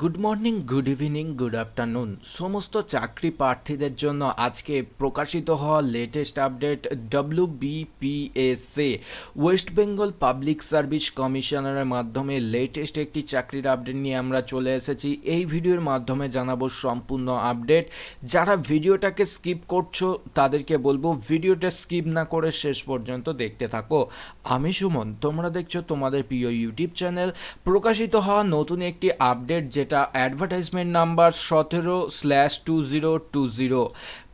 good morning good evening good afternoon সমস্ত চাকরি প্রার্থীদের জন্য আজকে প্রকাশিত হওয়া latest update W BPSA West Bengal public service কমিশনারের মাধ্যমে লেটেস্ট একটি চাকরির আপডেট নিয়ে আমরা চলে এসেছি এই ভিডিওর মাধ্যমে জানাবো সম্পূর্ণ আপডেট যারা ভিডিওটাকে স্কিপ করছো তাদেরকে বলবো ভিডিওটা স্কিপ না করে শেষ পর্যন্ত দেখতে থাকো আমি সুমন তোমরা দেখছো তোমাদের প্রিয় ইউটিউব চ্যানেল প্রকাশিত হওয়া নতুন একটি আপডেট যেটা অ্যাডভার্টাইজমেন্ট নাম্বার সতেরো slash two zero two zero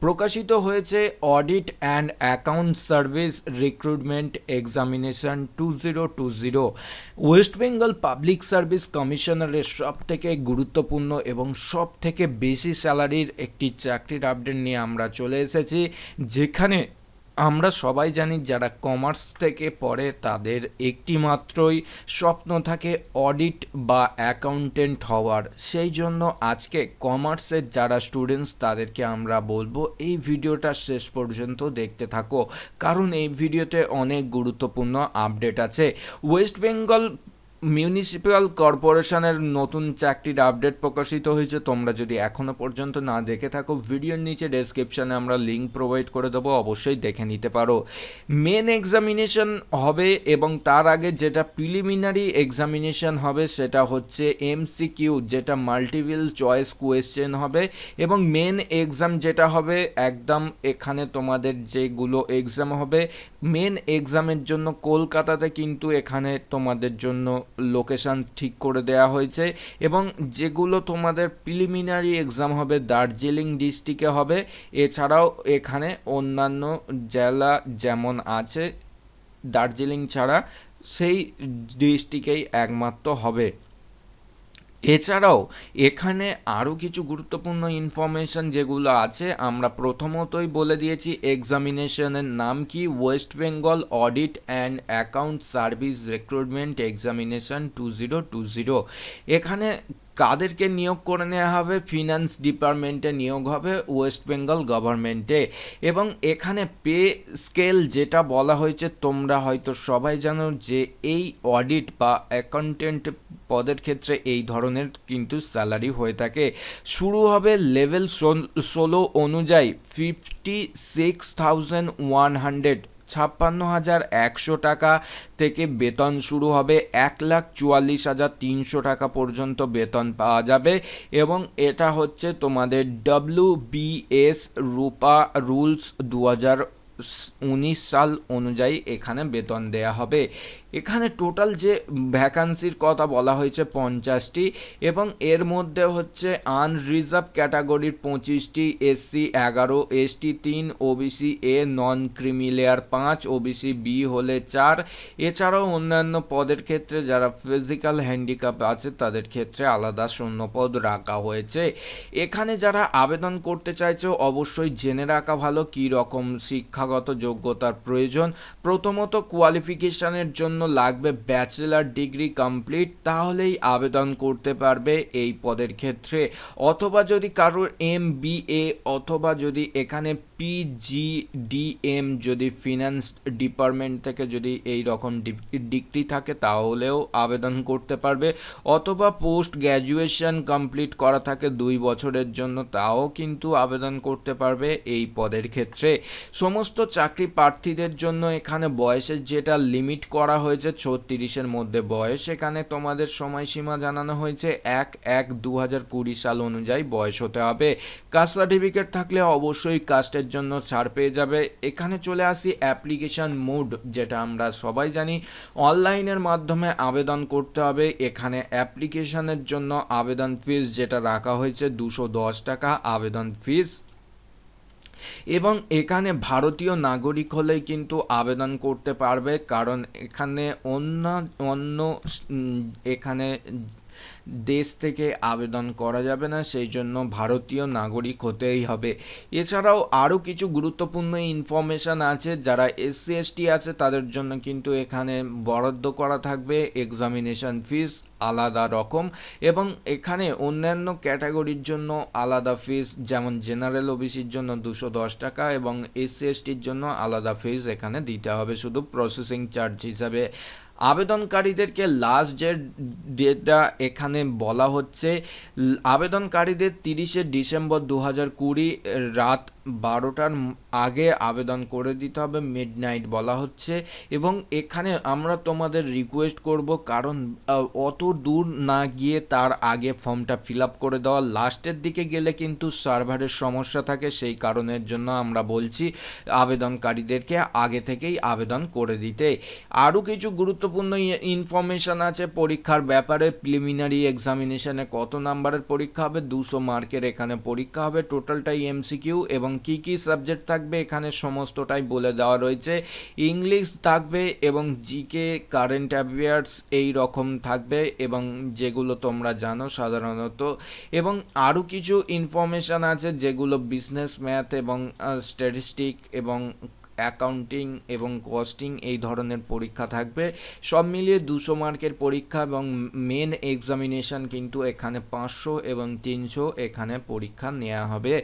প্রকাশিত হয়েছে audit and account service recruitment examination two zero two zero West Bengal public service কমিশনারের সব থেকে গুরুত্বপূর্ণ এবং সব থেকে বেশি স্যালারির একটি চাকরির আপডেট নিয়ে আমরা চলে এসেছি যেখানে আমরা সবাই জানি যারা কমার্স থেকে পড়ে তাদের একটি মাত্রই স্বপ্ন থাকে অডিট বা অ্যাকাউন্টেন্ট হওয়ার সেই জন্য আজকে কমার্সের যারা স্টুডেন্টস তাদেরকে আমরা বলবো এই ভিডিওটা শেষ পর্যন্ত দেখতে থাকো কারণ এই ভিডিওতে অনেক গুরুত্বপূর্ণ আপডেট আছে ওয়েস্ট বেঙ্গল মিউনিসিপ্যাল কর্পোরেশনের নতুন চাকরির আপডেট প্রকাশিত হয়েছে তোমরা যদি এখনও পর্যন্ত না দেখে থাকো ভিডিওর নিচে ডেসক্রিপশানে আমরা লিঙ্ক প্রোভাইড করে দেবো অবশ্যই দেখে নিতে পারো মেন এক্সামিনেশন হবে এবং তার আগে যেটা প্রিলিমিনারি এক্সামিনেশন হবে সেটা হচ্ছে এমসিকিউ যেটা মাল্টিপিল চয়েস কোয়েশ্চেন হবে এবং মেন এক্সাম যেটা হবে একদম এখানে তোমাদের যেগুলো এক্সাম হবে মেন এক্সামের জন্য কলকাতাতে কিন্তু এখানে তোমাদের জন্য লোকেশান ঠিক করে দেয়া হয়েছে এবং যেগুলো তোমাদের প্রিলিমিনারি এক্সাম হবে দার্জিলিং ডিস্ট্রিক্টে হবে এছাড়াও এখানে অন্যান্য জেলা যেমন আছে দার্জিলিং ছাড়া সেই ডিস্ট্রিক্টেই একমাত্র হবে এছাড়াও এখানে আরও কিছু গুরুত্বপূর্ণ ইনফরমেশান যেগুলো আছে আমরা প্রথমতই বলে দিয়েছি এক্সামিনেশনের নাম কি West Bengal audit and account service recruitment examination two zero two zero এখানে কাদেরকে নিয়োগ করে নেওয়া হবে ফিনান্স ডিপার্টমেন্টে নিয়োগ হবে ওয়েস্ট বেঙ্গল গভর্নমেন্টে এবং এখানে পে স্কেল যেটা বলা হয়েছে তোমরা হয়তো সবাই জানো যে এই অডিট বা অ্যাকাউন্টেন্ট পদের ক্ষেত্রে এই ধরনের কিন্তু স্যালারি হয়ে থাকে শুরু হবে লেভেল ষোলো অনুযায়ী fifty six thousand one hundred ছাপ্পান্ন হাজার একশো টাকা থেকে বেতন শুরু হবে এক লাখ চুয়াল্লিশ হাজার তিনশো টাকা পর্যন্ত বেতন পাওয়া যাবে এবং এটা হচ্ছে তোমাদের ডব্লিউ বিএস রূপা রুলস দু হাজার উনিশ সাল অনুযায়ী এখানে বেতন দেয়া হবে এখানে টোটাল যে ভ্যাকান্সির কথা বলা হয়েছে পঞ্চাশটি এবং এর মধ্যে হচ্ছে আনরিজার্ভ ক্যাটাগরির পঁচিশটি এসসি এগারো এসটি তিন OBC A non creamy layer পাঁচ ওবিসি বি হলে চার এছাড়াও অন্যান্য পদের ক্ষেত্রে যারা ফিজিক্যাল হ্যান্ডিক্যাপ আছে তাদের ক্ষেত্রে আলাদা শূন্য পদ রাখা হয়েছে এখানে যারা আবেদন করতে চাইছে অবশ্যই জেনে রাখা ভালো কী রকম শিক্ষাগত যোগ্যতার প্রয়োজন প্রথমত কোয়ালিফিকেশানের জন্য লাগবে ব্যাচেলার ডিগ্রি কমপ্লিট তাহলেই আবেদন করতে পারবে এই পদের ক্ষেত্রে অথবা যদি কারোর এম বি এ অথবা যদি এখানে পিজিডিএম যদি ফিনান্স ডিপার্টমেন্ট থেকে যদি এই রকম ডিগ্রি থাকে তাহলেও আবেদন করতে পারবে অথবা পোস্ট গ্র্যাজুয়েশন কমপ্লিট করা থাকে দুই বছরের জন্য তাও কিন্তু আবেদন করতে পারবে এই পদের ক্ষেত্রে সমস্ত চাকরি প্রার্থীদের জন্য এখানে বয়সের যেটা লিমিট করা হয়েছে হয়েছে ছত্রিশের মধ্যে বয়স এখানে তোমাদের সময়সীমা জানানো হয়েছে এক এক দু হাজার কুড়ি সাল অনুযায়ী বয়স হতে হবে কাস্ট সার্টিফিকেট থাকলে অবশ্যই কাস্টের জন্য ছাড় পেয়ে যাবে এখানে চলে আসি অ্যাপ্লিকেশান মুড যেটা আমরা সবাই জানি অনলাইনের মাধ্যমে আবেদন করতে হবে এখানে অ্যাপ্লিকেশানের জন্য আবেদন ফিস যেটা রাখা হয়েছে দুশো দশ টাকা আবেদন ফিস এবং এখানে ভারতীয় নাগরিক হলেই কিন্তু আবেদন করতে পারবে কারণ এখানে অন্য অন্য এখানে দেশ থেকে আবেদন করা যাবে না সেই জন্য ভারতীয় নাগরিক হতেই হবে এছাড়াও আরও কিছু গুরুত্বপূর্ণ ইনফরমেশান আছে যারা এসসি এসটি আছে তাদের জন্য কিন্তু এখানে বরাদ্দ করা থাকবে এক্সামিনেশান ফিস আলাদা রকম এবং এখানে অন্যান্য ক্যাটাগরির জন্য আলাদা ফিস যেমন জেনারেল ওবিসির জন্য দুশো দশ টাকা এবং এসসি এসটির জন্য আলাদা ফিস এখানে দিতে হবে শুধু প্রসেসিং চার্জ হিসাবে আবেদনকারীদেরকে লাস্ট যে ডেটটা এখানে বলা হচ্ছে আবেদনকারীদের তিরিশে ডিসেম্বর দু হাজার কুড়ি রাত বারোটার আগে আবেদন করে দিতে হবে মিড নাইট বলা হচ্ছে এবং এখানে আমরা তোমাদের রিকোয়েস্ট করব কারণ অত দূর না গিয়ে তার আগে ফর্মটা ফিল আপ করে দেওয়া লাস্টের দিকে গেলে কিন্তু সার্ভারের সমস্যা থাকে সেই কারণের জন্য আমরা বলছি আবেদনকারীদেরকে আগে থেকেই আবেদন করে দিতে আরও কিছু গুরুত্বপূর্ণ ইনফরমেশান আছে পরীক্ষার ব্যাপারে প্রিলিমিনারি এক্সামিনেশানে কত নাম্বারের পরীক্ষা হবে দুশো মার্কের এখানে পরীক্ষা হবে টোটালটাই এমসিকিউ এবং কি কি সাবজেক্ট থাকবে এখানে সমস্তটাই বলে দেওয়া রয়েছে ইংলিশ থাকবে এবং জিকে কারেন্ট অ্যাফেয়ার্স এই রকম থাকবে এবং যেগুলো তোমরা জানো সাধারণত এবং আরও কিছু ইনফরমেশান আছে যেগুলো বিজনেস ম্যাথ এবং স্ট্যাটিস্টিক এবং অ্যাকাউন্টিং এবং কস্টিং এই ধরনের পরীক্ষা থাকবে সব মিলিয়ে দুশো মার্কের পরীক্ষা এবং মেন এক্সামিনেশান কিন্তু এখানে পাঁচশো এবং তিনশো এখানে পরীক্ষা নেওয়া হবে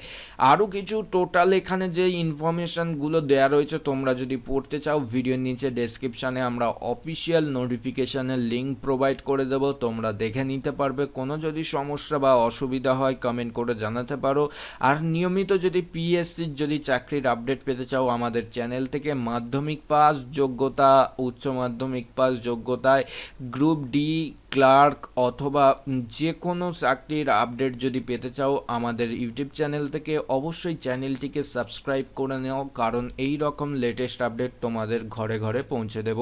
আরও কিছু টোটাল এখানে যে ইনফরমেশানগুলো দেওয়া রয়েছে তোমরা যদি পড়তে চাও ভিডিওর নিচে ডেসক্রিপশানে আমরা অফিসিয়াল নোটিফিকেশানের লিঙ্ক প্রোভাইড করে দেব তোমরা দেখে নিতে পারবে কোনো যদি সমস্যা বা অসুবিধা হয় কমেন্ট করে জানাতে পারো আর নিয়মিত যদি পিএসসির যদি চাকরির আপডেট পেতে চাও আমাদের চ্যানেল প্যানেল থেকে মাধ্যমিক পাস যোগ্যতা উচ্চ মাধ্যমিক পাস যোগ্যতায় গ্রুপ ডি ক্লার্ক অথবা যে কোনো চাকরির আপডেট যদি পেতে চাও আমাদের ইউটিউব চ্যানেল থেকে অবশ্যই চ্যানেলটিকে সাবস্ক্রাইব করে নেও কারণ এই রকম লেটেস্ট আপডেট তোমাদের ঘরে ঘরে পৌঁছে দেব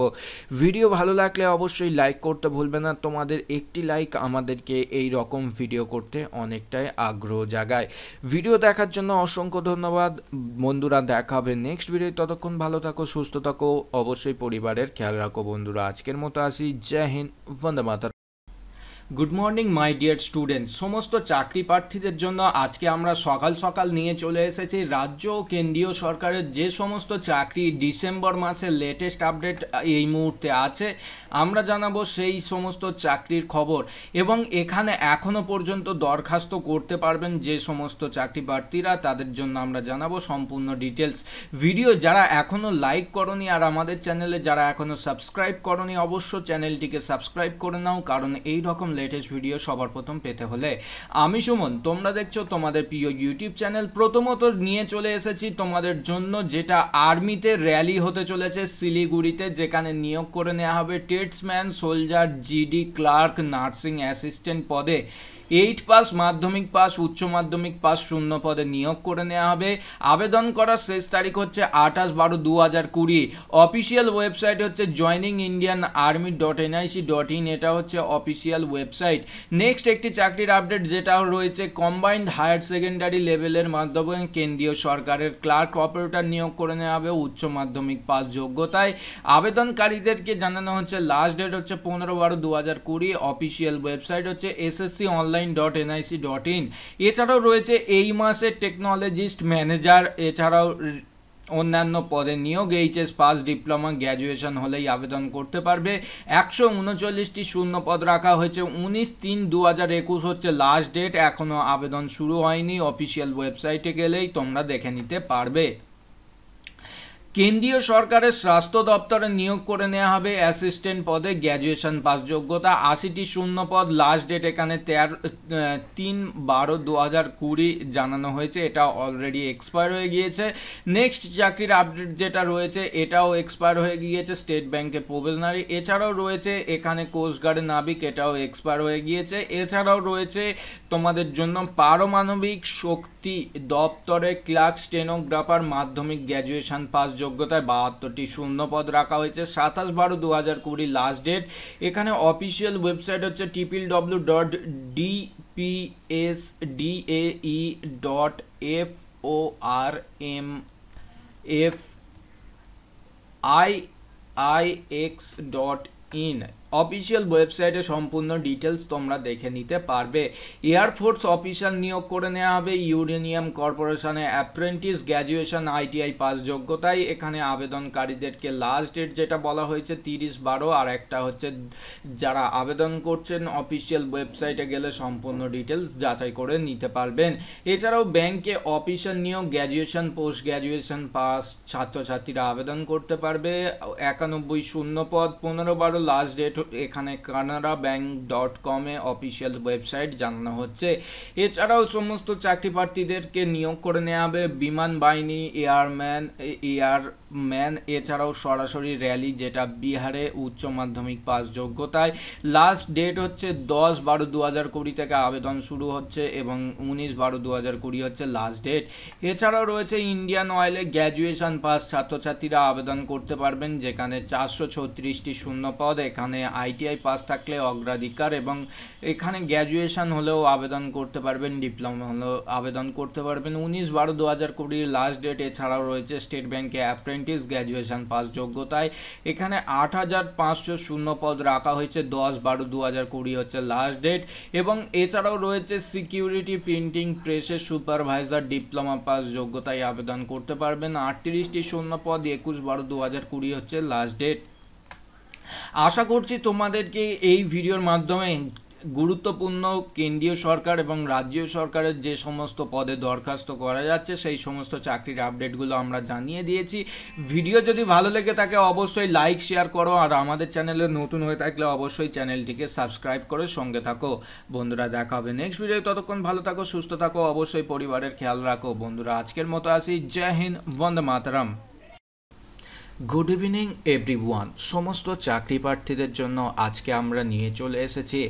ভিডিও ভালো লাগলে অবশ্যই লাইক করতে ভুলবে না তোমাদের একটি লাইক আমাদেরকে এই রকম ভিডিও করতে অনেকটাই আগ্রহ জাগায় ভিডিও দেখার জন্য অসংখ্য ধন্যবাদ বন্ধুরা দেখা হবে নেক্সট ভিডিও ততক্ষণ ভালো থাকো সুস্থ থাকো অবশ্যই পরিবারের খেয়াল রাখো বন্ধুরা আজকের মতো আসি জয় হিন্দ বন্দে মাতার good morning my dear student সমস্ত চাকরি প্রার্থীদের জন্য আজকে আমরা সকাল সকাল নিয়ে চলে এসেছি রাজ্য ও কেন্দ্রীয় সরকারের যে সমস্ত চাকরি ডিসেম্বর মাসের লেটেস্ট আপডেট এই মুহূর্তে আছে আমরা জানাবো সেই সমস্ত চাকরির খবর এবং এখানে এখনও পর্যন্ত দরখাস্ত করতে পারবেন যে সমস্ত চাকরি প্রার্থীরা তাদের জন্য আমরা জানাবো সম্পূর্ণ ডিটেলস ভিডিও যারা এখনও লাইক করনি আর আমাদের চ্যানেলে যারা এখনও সাবস্ক্রাইব করনি অবশ্য চ্যানেলটিকে সাবস্ক্রাইব করে নাও কারণ এই রকম লেটেস্ট ভিডিও সবার প্রথম পেতে হলে আমি সুমন তোমরা দেখছো তোমাদের প্রিয় ইউটিউব চ্যানেল প্রথমত নিয়ে চলে এসেছি তোমাদের জন্য যেটা আর্মিতে র্যালি হতে চলেছে শিলিগুড়িতে যেখানে নিয়োগ করে নেওয়া হবে tradesman soldier GD clerk nursing assistant পদে এইট পাস মাধ্যমিক পাস উচ্চ মাধ্যমিক পাস শূন্য পদে নিয়োগ করে নেওয়া হবে আবেদন করার শেষ তারিখ হচ্ছে আঠাশ বারো দু হাজার কুড়ি অফিসিয়াল ওয়েবসাইট হচ্ছে joining Indian army dot NIC dot in এটা হচ্ছে অফিসিয়াল ওয়েবসাইট নেক্সট একটি চাকরির আপডেট যেটা রয়েছে কম্বাইন্ড হায়ার সেকেন্ডারি লেভেলের মাধ্যমে কেন্দ্রীয় সরকারের ক্লার্ক অপারেটর নিয়োগ করে নেওয়া হবে উচ্চ মাধ্যমিক পাস যোগ্যতায় আবেদনকারীদেরকে জানানো হচ্ছে লাস্ট ডেট হচ্ছে পনেরো বারো দু হাজার কুড়ি অফিসিয়াল ওয়েবসাইট হচ্ছে SSC online online dot NIC dot in এছাড়াও রয়েছে এই মাসে টেকনোলজিস্ট ম্যানেজার এছাড়াও অন্যান্য পদে নিয়োগ এইচএস পাস ডিপ্লোমা গ্র্যাজুয়েশন হলেই আবেদন করতে পারবে একশো উনচল্লিশটি শূন্য পদ রাখা হয়েছে উনিশ তিন দু হাজার একুশ হচ্ছে লাস্ট ডেট এখনও আবেদন শুরু হয়নি অফিসিয়াল ওয়েবসাইটে গেলেই তোমরা দেখে নিতে পারবে কেন্দ্রীয় সরকারের স্বাস্থ্য দপ্তরে নিয়োগ করে নেওয়া হবে অ্যাসিস্ট্যান্ট পদে গ্র্যাজুয়েশন পাস যোগ্যতা আশিটি শূন্য পদ লাস্ট ডেট এখানে তেরো তিন বারো দু হাজার কুড়ি জানানো হয়েছে এটা অলরেডি এক্সপায়ার হয়ে গিয়েছে নেক্সট চাকরির আপডেট যেটা রয়েছে এটাও এক্সপায়ার হয়ে গিয়েছে স্টেট ব্যাংকে প্রোভেশনারি এছাড়াও রয়েছে এখানে কোস্টগার্ডে নাবিক এটাও এক্সপায়ার হয়ে গিয়েছে এছাড়াও রয়েছে তোমাদের জন্য পারমাণবিক শক্তি দপ্তরে ক্লার্ক স্টেনোগ্রাফার মাধ্যমিক গ্র্যাজুয়েশন পাস যোগ্য যোগ্যতায় বাহাত্তরটি শূন্য পদ রাখা হয়েছে সাতাশ বারো দু হাজার কুড়ি লাস্ট ডেট এখানে অফিসিয়াল ওয়েবসাইট হচ্ছে টিপিল W dot A E dot F O R M F I I X dot in official ওয়েবসাইটে সম্পূর্ণ ডিটেলস তোমরা দেখে নিতে পারবে এয়ারফোর্স অফিসার নিয়োগ করে নেওয়া হবে ইউরেনিয়াম কর্পোরেশনে অ্যাপ্রেন্টিস গ্র্যাজুয়েশন আইটিআই পাস যোগ্যতাই এখানে আবেদনকারীদেরকে লাস্ট ডেট যেটা বলা হয়েছে তিরিশ বারো আর একটা হচ্ছে যারা আবেদন করছেন অফিসিয়াল ওয়েবসাইটে গেলে সম্পূর্ণ ডিটেলস যাচাই করে নিতে পারবেন এছাড়াও ব্যাংকে অফিসার নিয়োগ গ্র্যাজুয়েশন পোস্ট গ্র্যাজুয়েশন পাস ছাত্রছাত্রীরা আবেদন করতে পারবে একানব্বই শূন্য পদ পনেরো বারো লাস্ট ডেট এখানে কানাডা ব্যাঙ্ক ডট কমে অফিসিয়াল ওয়েবসাইট জানানো হচ্ছে এছাড়াও সমস্ত চাকরি প্রার্থীদেরকে নিয়োগ করে নেওয়া হবে বিমান বাহিনী এয়ারম্যান এয়ার ম্যান এছাড়াও সরাসরি র্যালি যেটা বিহারে উচ্চ মাধ্যমিক পাস যোগ্যতায় লাস্ট ডেট হচ্ছে দশ বারো দু হাজার কুড়ি থেকে আবেদন শুরু হচ্ছে এবং উনিশ বারো দু হাজার কুড়ি হচ্ছে লাস্ট ডেট এছাড়াও রয়েছে ইন্ডিয়ান অয়েলে গ্র্যাজুয়েশন পাস ছাত্রছাত্রীরা আবেদন করতে পারবেন যেখানে চারশো ছত্রিশটি শূন্য পদ এখানে আইটিআই পাস থাকলে অগ্রাধিকার এবং এখানে গ্র্যাজুয়েশন হলেও আবেদন করতে পারবেন ডিপ্লোমা হলেও আবেদন করতে পারবেন উনিশ বারো দু হাজার কুড়ির লাস্ট ডেট এছাড়াও রয়েছে স্টেট ব্যাংকে অ্যাপ্রেন্টিস গ্র্যাজুয়েশন পাস যোগ্যতায় এখানে আট হাজার পাঁচশো শূন্য পদ রাখা হয়েছে দশ বারো দু হাজার কুড়ি হচ্ছে লাস্ট ডেট এবং এছাড়াও রয়েছে সিকিউরিটি প্রিন্টিং প্রেসের সুপারভাইজার ডিপ্লোমা পাস যোগ্যতায় আবেদন করতে পারবেন আটত্রিশটি শূন্য পদ একুশ বারো দু হাজার কুড়ি হচ্ছে লাস্ট ডেট আশা করছি তোমাদেরকে এই ভিডিওর মাধ্যমে গুরুত্বপূর্ণ কেন্দ্রীয় সরকার এবং রাজ্য সরকারের যে সমস্ত পদে দরখাস্ত করা যাচ্ছে সেই সমস্ত চাকরির আপডেটগুলো আমরা জানিয়ে দিয়েছি ভিডিও যদি ভালো লেগে থাকে অবশ্যই লাইক শেয়ার করো আর আমাদের চ্যানেলে নতুন হয়ে থাকলে অবশ্যই চ্যানেলটিকে সাবস্ক্রাইব করে সঙ্গে থাকো বন্ধুরা দেখা হবে নেক্সট ভিডিও ততক্ষণ ভালো থাকো সুস্থ থাকো অবশ্যই পরিবারের খেয়াল রাখো বন্ধুরা আজকের মতো আসি জয় হিন্দ বন্দে মাতারাম গুড ইভিনিং এভরিওয়ান সমস্ত চাকরি প্রার্থীদের জন্য আজকে আমরা নিয়ে চলে এসেছি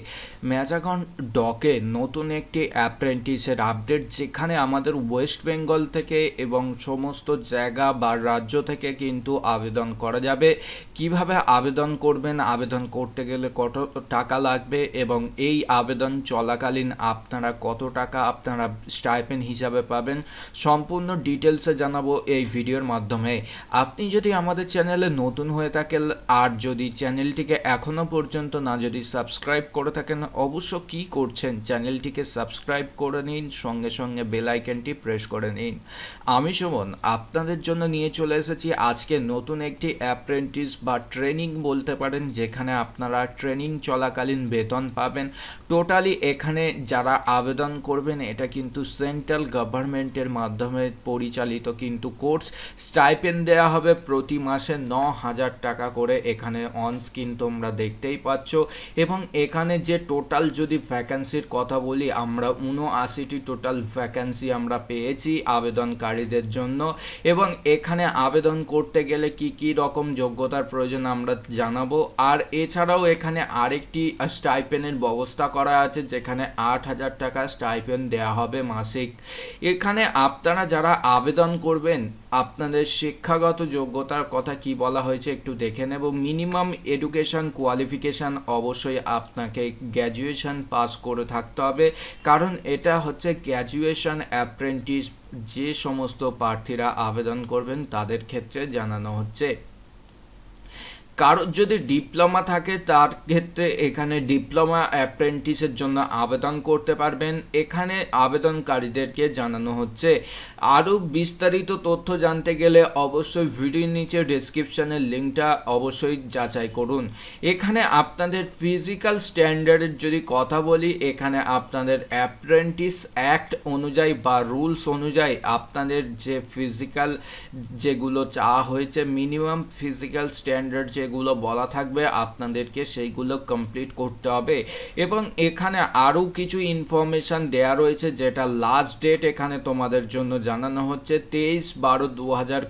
ম্যাজাগন ডকে নতুন একটি অ্যাপ্রেন্টিসের আপডেট যেখানে আমাদের ওয়েস্ট বেঙ্গল থেকে এবং সমস্ত জায়গা বা রাজ্য থেকে কিন্তু আবেদন করা যাবে কিভাবে আবেদন করবেন আবেদন করতে গেলে কত টাকা লাগবে এবং এই আবেদন চলাকালীন আপনারা কত টাকা আপনারা স্টাইপেন হিসাবে পাবেন সম্পূর্ণ ডিটেলসে জানাবো এই ভিডিওর মাধ্যমে আপনি যদি আমাদের আমাদের চ্যানেলে নতুন হয়ে থাকেন আর যদি চ্যানেলটিকে এখনও পর্যন্ত না যদি সাবস্ক্রাইব করে থাকেন অবশ্য কি করছেন চ্যানেলটিকে সাবস্ক্রাইব করে নিন সঙ্গে সঙ্গে বেল প্রেস করে নিন আমি সুমন আপনাদের জন্য নিয়ে চলে এসেছি আজকে নতুন একটি অ্যাপ্রেন্টিস বা ট্রেনিং বলতে পারেন যেখানে আপনারা ট্রেনিং চলাকালীন বেতন পাবেন টোটালি এখানে যারা আবেদন করবেন এটা কিন্তু সেন্ট্রাল গভর্নমেন্টের মাধ্যমে পরিচালিত কিন্তু কোর্স স্টাইপেন্ড দেওয়া হবে প্রতি মাসে ন হাজার টাকা করে এখানে অন স্ক্রিন তোমরা দেখতেই পাচ্ছ এবং এখানে যে টোটাল যদি ভ্যাকান্সির কথা বলি আমরা উনআশিটি টোটাল ভ্যাকান্সি আমরা পেয়েছি আবেদনকারীদের জন্য এবং এখানে আবেদন করতে গেলে কি কি রকম যোগ্যতার প্রয়োজন আমরা জানাবো আর এছাড়াও এখানে আরেকটি স্টাইপেনের ব্যবস্থা করা আছে যেখানে আট হাজার টাকা স্টাইপেন দেওয়া হবে মাসিক এখানে আপনারা যারা আবেদন করবেন আপনাদের শিক্ষাগত যোগ্যতার কথা কি বলা হয়েছে একটু দেখে নেব মিনিমাম এডুকেশন কোয়ালিফিকেশান অবশ্যই আপনাকে গ্র্যাজুয়েশন পাস করে থাকতে হবে কারণ এটা হচ্ছে গ্র্যাজুয়েশন অ্যাপ্রেন্টিস যে সমস্ত প্রার্থীরা আবেদন করবেন তাদের ক্ষেত্রে জানানো হচ্ছে কারোর যদি ডিপ্লোমা থাকে তার ক্ষেত্রে এখানে ডিপ্লোমা অ্যাপ্রেন্টিসের জন্য আবেদন করতে পারবেন এখানে আবেদনকারীদেরকে জানানো হচ্ছে আরও বিস্তারিত তথ্য জানতে গেলে অবশ্যই ভিডিওর নিচে ডিসক্রিপশানের লিঙ্কটা অবশ্যই যাচাই করুন এখানে আপনাদের ফিজিক্যাল স্ট্যান্ডার্ডের যদি কথা বলি এখানে আপনাদের অ্যাপ্রেন্টিস অ্যাক্ট অনুযায়ী বা রুলস অনুযায়ী আপনাদের যে ফিজিক্যাল যেগুলো চা হয়েছে মিনিমাম ফিজিক্যাল স্ট্যান্ডার্ড যে যেগুলো বলা থাকবে আপনাদেরকে সেইগুলো কমপ্লিট করতে হবে এবং এখানে আরও কিছু ইনফরমেশান দেয়া রয়েছে যেটা লাস্ট ডেট এখানে তোমাদের জন্য জানানো হচ্ছে তেইশ বারো দু হাজার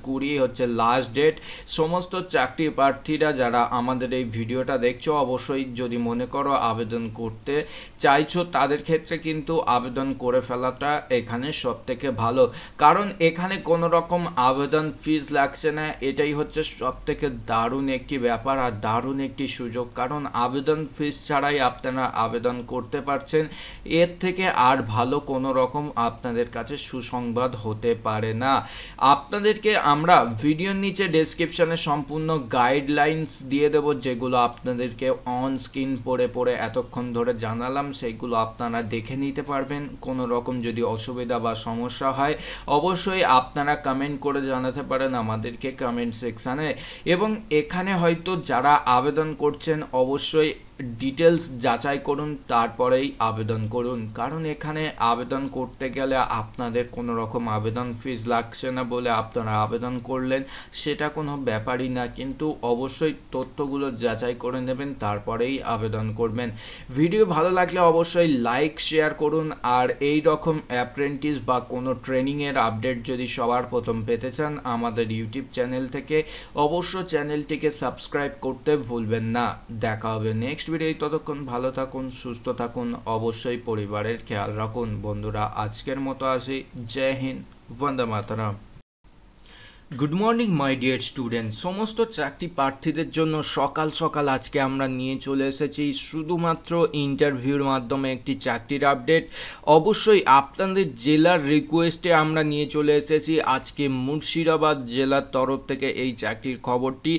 হচ্ছে লাস্ট ডেট সমস্ত চাকরি প্রার্থীরা যারা আমাদের এই ভিডিওটা দেখছো অবশ্যই যদি মনে করো আবেদন করতে চাইছো তাদের ক্ষেত্রে কিন্তু আবেদন করে ফেলাটা এখানে সব থেকে ভালো কারণ এখানে কোনো রকম আবেদন ফিজ লাগছে না এটাই হচ্ছে সব থেকে দারুণ একটি ব্যাপার আর দারুণ একটি সুযোগ কারণ আবেদন ফিস ছাড়াই আপনারা আবেদন করতে পারছেন এর থেকে আর ভালো কোনো রকম আপনাদের কাছে সুসংবাদ হতে পারে না আপনাদেরকে আমরা ভিডিওর নিচে ডেসক্রিপশানে সম্পূর্ণ গাইডলাইন্স দিয়ে দেবো যেগুলো আপনাদেরকে অন স্ক্রিন পড়ে পড়ে এতক্ষণ ধরে জানালাম সেইগুলো আপনারা দেখে নিতে পারবেন কোনো রকম যদি অসুবিধা বা সমস্যা হয় অবশ্যই আপনারা কমেন্ট করে জানাতে পারেন আমাদেরকে কমেন্ট সেকশানে এবং এখানে হয় হয়তো যারা আবেদন করছেন অবশ্যই ডিটেলস যাচাই করুন তারপরেই আবেদন করুন কারণ এখানে আবেদন করতে গেলে আপনাদের কোনো রকম আবেদন ফিজ লাগছে না বলে আপনারা আবেদন করলেন সেটা কোনো ব্যাপারই না কিন্তু অবশ্যই তথ্যগুলো যাচাই করে নেবেন তারপরেই আবেদন করবেন ভিডিও ভালো লাগলে অবশ্যই লাইক শেয়ার করুন আর এই রকম অ্যাপ্রেন্টিস বা কোনো ট্রেনিংয়ের আপডেট যদি সবার প্রথম পেতে চান আমাদের ইউটিউব চ্যানেল থেকে অবশ্য চ্যানেলটিকে সাবস্ক্রাইব করতে ভুলবেন না দেখা হবে নেক্সট নেক্সট ভিডিও ততক্ষণ ভালো থাকুন সুস্থ থাকুন অবশ্যই পরিবারের খেয়াল রাখুন বন্ধুরা আজকের মতো আসি জয় হিন্দ বন্দে মাতারাম good morning my dear student সমস্ত চাকরি প্রার্থীদের জন্য সকাল সকাল আজকে আমরা নিয়ে চলে এসেছি শুধুমাত্র ইন্টারভিউর মাধ্যমে একটি চাকরির আপডেট অবশ্যই আপনাদের জেলার রিকোয়েস্টে আমরা নিয়ে চলে এসেছি আজকে মুর্শিদাবাদ জেলার তরফ থেকে এই চাকরির খবরটি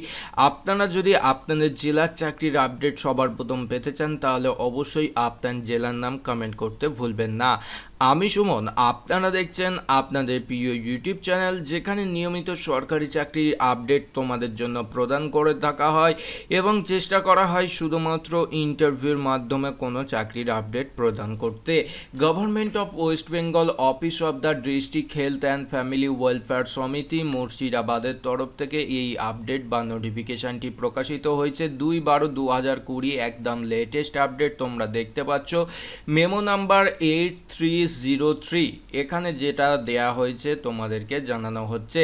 আপনারা যদি আপনাদের জেলার চাকরির আপডেট সবার প্রথম পেতে চান তাহলে অবশ্যই আপনার জেলার নাম কমেন্ট করতে ভুলবেন না আমি সুমন আপনারা দেখছেন আপনাদের প্রিয় ইউটিউব চ্যানেল যেখানে নিয়মিত সরকারি চাকরির আপডেট তোমাদের জন্য প্রদান করে থাকা হয় এবং চেষ্টা করা হয় শুধুমাত্র ইন্টারভিউর মাধ্যমে কোনো চাকরির আপডেট প্রদান করতে government of West Bengal office of the district health and family welfare সমিতি মুর্শিদাবাদের তরফ থেকে এই আপডেট বা নোটিফিকেশানটি প্রকাশিত হয়েছে দুই বারো দু হাজার কুড়ি একদম লেটেস্ট আপডেট তোমরা দেখতে পাচ্ছ মেমো নাম্বার এইট থ্রি উনিশ জিরো থ্রি এখানে যেটা দেয়া হয়েছে তোমাদেরকে জানানো হচ্ছে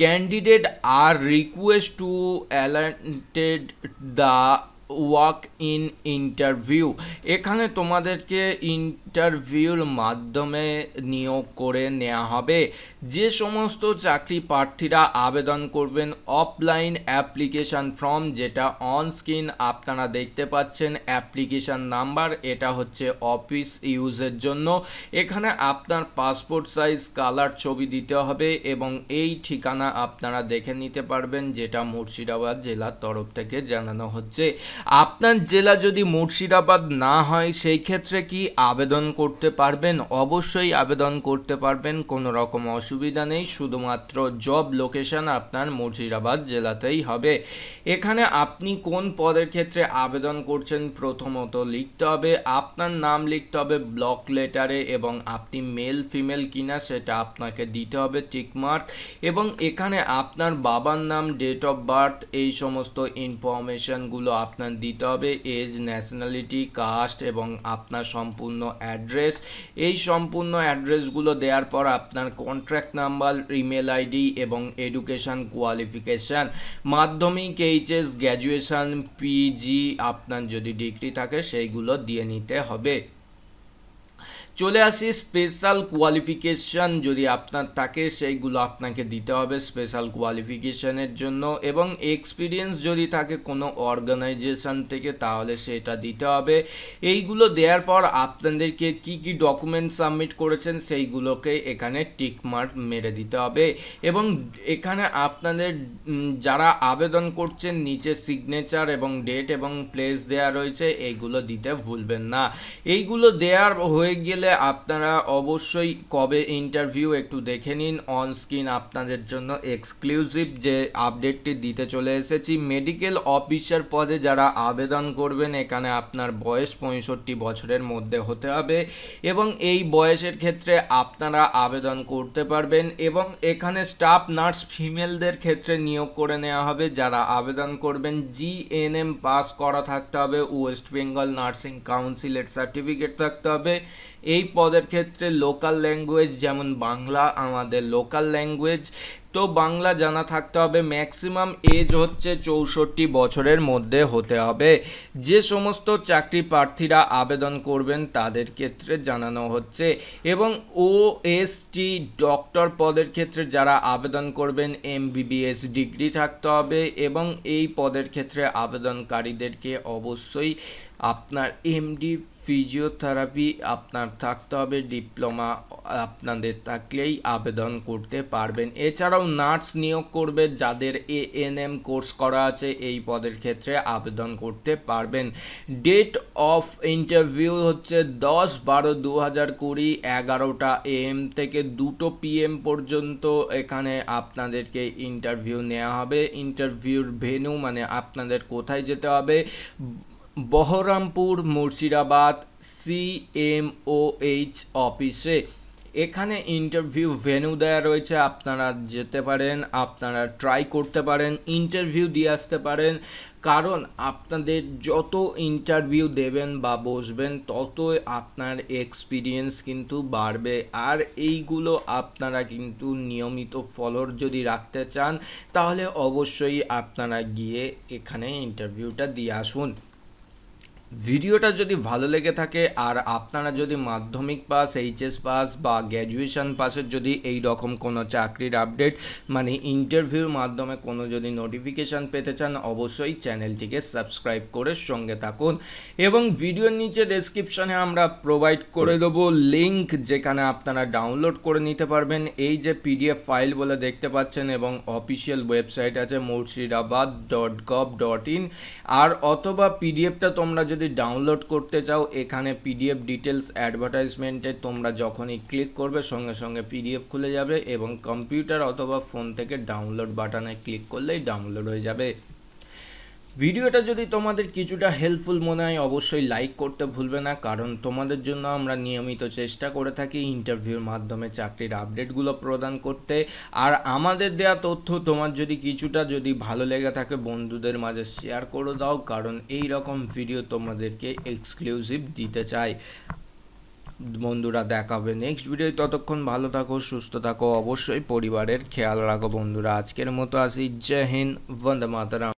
candidate are request to attend the walk in interview এখানে তোমাদেরকে ইন ইন্টারভিউর মাধ্যমে নিয়োগ করে নেওয়া হবে যে সমস্ত চাকরি প্রার্থীরা আবেদন করবেন অফলাইন অ্যাপ্লিকেশান ফর্ম যেটা অন স্ক্রিন আপনারা দেখতে পাচ্ছেন অ্যাপ্লিকেশান নাম্বার এটা হচ্ছে অফিস ইউজের জন্য এখানে আপনার পাসপোর্ট সাইজ কালার ছবি দিতে হবে এবং এই ঠিকানা আপনারা দেখে নিতে পারবেন যেটা মুর্শিদাবাদ জেলার তরফ থেকে জানানো হচ্ছে আপনার জেলা যদি মুর্শিদাবাদ না হয় সেই ক্ষেত্রে কি আবেদন আবেদন করতে পারবেন অবশ্যই আবেদন করতে পারবেন কোনো রকম অসুবিধা নেই শুধুমাত্র জব লোকেশন আপনার মুর্শিদাবাদ জেলাতেই হবে এখানে আপনি কোন পদের ক্ষেত্রে আবেদন করছেন প্রথমত লিখতে হবে আপনার নাম লিখতে হবে ব্লক লেটারে এবং আপনি মেল ফিমেল কিনা সেটা আপনাকে দিতে হবে টিকমার্ক এবং এখানে আপনার বাবার নাম ডেট অফ বার্থ এই সমস্ত ইনফরমেশানগুলো আপনার দিতে হবে এজ ন্যাশনালিটি কাস্ট এবং আপনার সম্পূর্ণ অ্যাড্রেস এই সম্পূর্ণ অ্যাড্রেসগুলো দেওয়ার পর আপনার কন্ট্রাক্ট নাম্বার ইমেল আইডি এবং এডুকেশান কোয়ালিফিকেশান মাধ্যমিক এইচএস গ্র্যাজুয়েশান পিজি আপনার যদি ডিগ্রি থাকে সেইগুলো দিয়ে নিতে হবে চলে আসি স্পেশাল কোয়ালিফিকেশান যদি আপনার থাকে সেইগুলো আপনাকে দিতে হবে স্পেশাল কোয়ালিফিকেশানের জন্য এবং এক্সপিরিয়েন্স যদি থাকে কোনো অর্গানাইজেশান থেকে তাহলে সেটা দিতে হবে এইগুলো দেওয়ার পর আপনাদেরকে কি কি ডকুমেন্ট সাবমিট করেছেন সেইগুলোকে এখানে টিকমার্ক মেরে দিতে হবে এবং এখানে আপনাদের যারা আবেদন করছেন নিচে সিগনেচার এবং ডেট এবং প্লেস দেয়া রয়েছে এইগুলো দিতে ভুলবেন না এইগুলো দেওয়ার হয়ে গেলে চাইলে আপনারা অবশ্যই কবে ইন্টারভিউ একটু দেখে নিন অন স্ক্রিন আপনাদের জন্য এক্সক্লুসিভ যে আপডেটটি দিতে চলে এসেছি মেডিকেল অফিসার পদে যারা আবেদন করবেন এখানে আপনার বয়স পঁয়ষট্টি বছরের মধ্যে হতে হবে এবং এই বয়সের ক্ষেত্রে আপনারা আবেদন করতে পারবেন এবং এখানে স্টাফ নার্স ফিমেলদের ক্ষেত্রে নিয়োগ করে নেওয়া হবে যারা আবেদন করবেন জি এন এম পাস করা থাকতে হবে ওয়েস্ট বেঙ্গল নার্সিং কাউন্সিলের সার্টিফিকেট থাকতে হবে এই পদের ক্ষেত্রে লোকাল ল্যাঙ্গুয়েজ যেমন বাংলা আমাদের লোকাল ল্যাঙ্গুয়েজ তো বাংলা জানা থাকতে হবে ম্যাক্সিমাম এজ হচ্ছে চৌষট্টি বছরের মধ্যে হতে হবে যে সমস্ত চাকরি প্রার্থীরা আবেদন করবেন তাদের ক্ষেত্রে জানানো হচ্ছে এবং ওএসটি ডক্টর পদের ক্ষেত্রে যারা আবেদন করবেন এমবিবিএস ডিগ্রি থাকতে হবে এবং এই পদের ক্ষেত্রে আবেদনকারীদেরকে অবশ্যই আপনার এমডি ফিজিওথেরাপি আপনার থাকতে হবে ডিপ্লোমা আপনাদের থাকলেই আবেদন করতে পারবেন এছাড়াও নার্স নিয়োগ করবে যাদের এ এন এম কোর্স করা আছে এই পদের ক্ষেত্রে আবেদন করতে পারবেন ডেট অফ ইন্টারভিউ হচ্ছে দশ বারো দু হাজার কুড়ি এগারোটা এম থেকে দুটো পিএম পর্যন্ত এখানে আপনাদেরকে ইন্টারভিউ নেওয়া হবে ইন্টারভিউর ভেনু মানে আপনাদের কোথায় যেতে হবে বহরামপুর মুর্শিদাবাদ সিএমওএইচ অফিসে এখানে ইন্টারভিউ ভেনু দেওয়া রয়েছে আপনারা যেতে পারেন আপনারা ট্রাই করতে পারেন ইন্টারভিউ দিয়ে আসতে পারেন কারণ আপনাদের যত ইন্টারভিউ দেবেন বা বসবেন ততই আপনার এক্সপিরিয়েন্স কিন্তু বাড়বে আর এইগুলো আপনারা কিন্তু নিয়মিত ফলোর যদি রাখতে চান তাহলে অবশ্যই আপনারা গিয়ে এখানে ইন্টারভিউটা দিয়ে আসুন ভিডিওটা যদি ভালো লেগে থাকে আর আপনারা যদি মাধ্যমিক পাস এইচএস পাস বা গ্র্যাজুয়েশন পাসের যদি এই রকম কোনো চাকরির আপডেট মানে ইন্টারভিউর মাধ্যমে কোনো যদি নোটিফিকেশান পেতে চান অবশ্যই চ্যানেলটিকে সাবস্ক্রাইব করে সঙ্গে থাকুন এবং ভিডিওর নিচে ডেসক্রিপশানে আমরা প্রোভাইড করে দেবো লিঙ্ক যেখানে আপনারা ডাউনলোড করে নিতে পারবেন এই যে পিডিএফ ফাইল বলে দেখতে পাচ্ছেন এবং অফিসিয়াল ওয়েবসাইট আছে Murshidabad dot gov dot in আর অথবা পিডিএফটা তোমরা যদি যদি ডাউনলোড করতে চাও এখানে পিডিএফ ডিটেলস অ্যাডভার্টাইজমেন্টে তোমরা যখনই ক্লিক করবে সঙ্গে সঙ্গে পিডিএফ খুলে যাবে এবং কম্পিউটার অথবা ফোন থেকে ডাউনলোড বাটনে ক্লিক করলেই ডাউনলোড হয়ে যাবে ভিডিওটা যদি তোমাদের কিছুটা হেল্পফুল মনে হয় অবশ্যই লাইক করতে ভুলবে না কারণ তোমাদের জন্য আমরা নিয়মিত চেষ্টা করে থাকি ইন্টারভিউর মাধ্যমে চাকরির আপডেটগুলো প্রদান করতে আর আমাদের দেয়া তথ্য তোমার যদি কিছুটা যদি ভালো লেগে থাকে বন্ধুদের মাঝে শেয়ার করে দাও কারণ এই রকম ভিডিও তোমাদেরকে এক্সক্লুসিভ দিতে চাই বন্ধুরা দেখাবে নেক্সট ভিডিও ততক্ষণ ভালো থাকো সুস্থ থাকো অবশ্যই পরিবারের খেয়াল রাখো বন্ধুরা আজকের মতো আসি জয় হিন্দ বন্দে মাতারাম